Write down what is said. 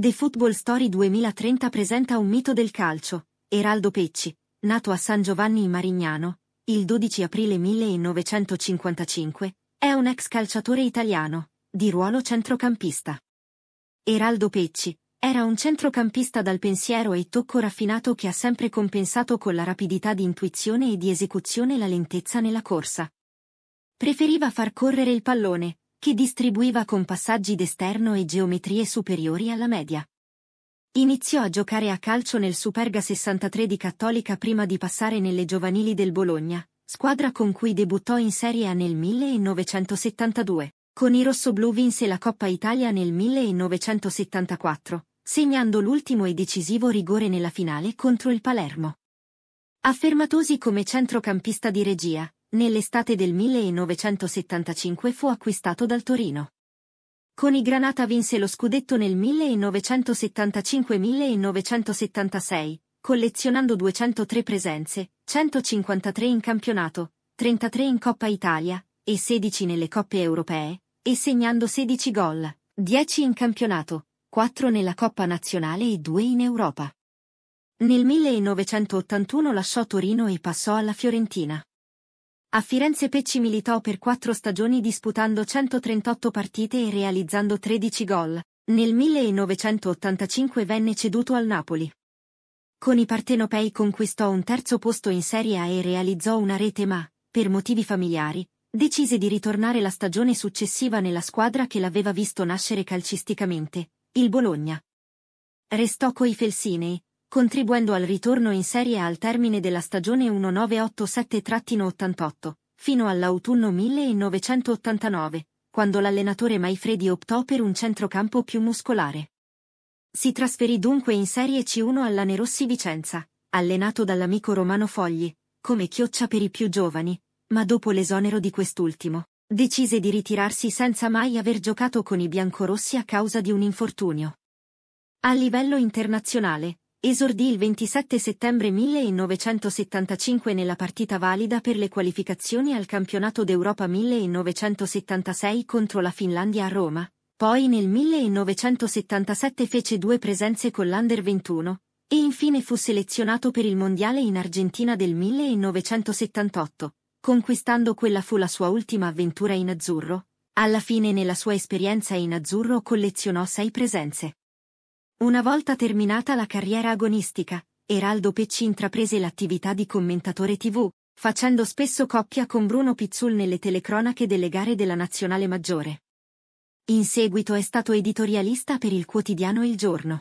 The Football Story 2030 presenta un mito del calcio, Eraldo Pecci, nato a San Giovanni in Marignano, il 12 aprile 1955, è un ex calciatore italiano, di ruolo centrocampista. Eraldo Pecci era un centrocampista dal pensiero e tocco raffinato che ha sempre compensato con la rapidità di intuizione e di esecuzione la lentezza nella corsa. Preferiva far correre il pallone, che distribuiva con passaggi d'esterno e geometrie superiori alla media. Iniziò a giocare a calcio nel Superga 63 di Cattolica prima di passare nelle giovanili del Bologna, squadra con cui debuttò in Serie A nel 1972. Con i rossoblù vinse la Coppa Italia nel 1974, segnando l'ultimo e decisivo rigore nella finale contro il Palermo. Affermatosi come centrocampista di regia, Nell'estate del 1975 fu acquistato dal Torino. Con i Granata vinse lo scudetto nel 1975-1976, collezionando 203 presenze, 153 in campionato, 33 in Coppa Italia e 16 nelle coppe europee, e segnando 16 gol, 10 in campionato, 4 nella Coppa Nazionale e 2 in Europa. Nel 1981 lasciò Torino e passò alla Fiorentina. A Firenze Pecci militò per quattro stagioni disputando 138 partite e realizzando 13 gol. Nel 1985 venne ceduto al Napoli. Con i partenopei conquistò un terzo posto in Serie A e realizzò una rete ma, per motivi familiari, decise di ritornare la stagione successiva nella squadra che l'aveva visto nascere calcisticamente, il Bologna. Restò coi Felsinei, contribuendo al ritorno in Serie al termine della stagione 1987-88, fino all'autunno 1989, quando l'allenatore Maifredi optò per un centrocampo più muscolare. Si trasferì dunque in Serie C1 alla Nerossi Vicenza, allenato dall'amico Romano Fogli, come chioccia per i più giovani, ma dopo l'esonero di quest'ultimo, decise di ritirarsi senza mai aver giocato con i biancorossi a causa di un infortunio. A livello internazionale, Esordì il 27 settembre 1975 nella partita valida per le qualificazioni al campionato d'Europa 1976 contro la Finlandia a Roma. Poi nel 1977 fece due presenze con l'Under 21 e infine fu selezionato per il Mondiale in Argentina del 1978, conquistando quella fu la sua ultima avventura in azzurro. Alla fine nella sua esperienza in azzurro collezionò sei presenze. Una volta terminata la carriera agonistica, Eraldo Pecci intraprese l'attività di commentatore TV, facendo spesso coppia con Bruno Pizzul nelle telecronache delle gare della Nazionale Maggiore. In seguito è stato editorialista per il quotidiano Il Giorno.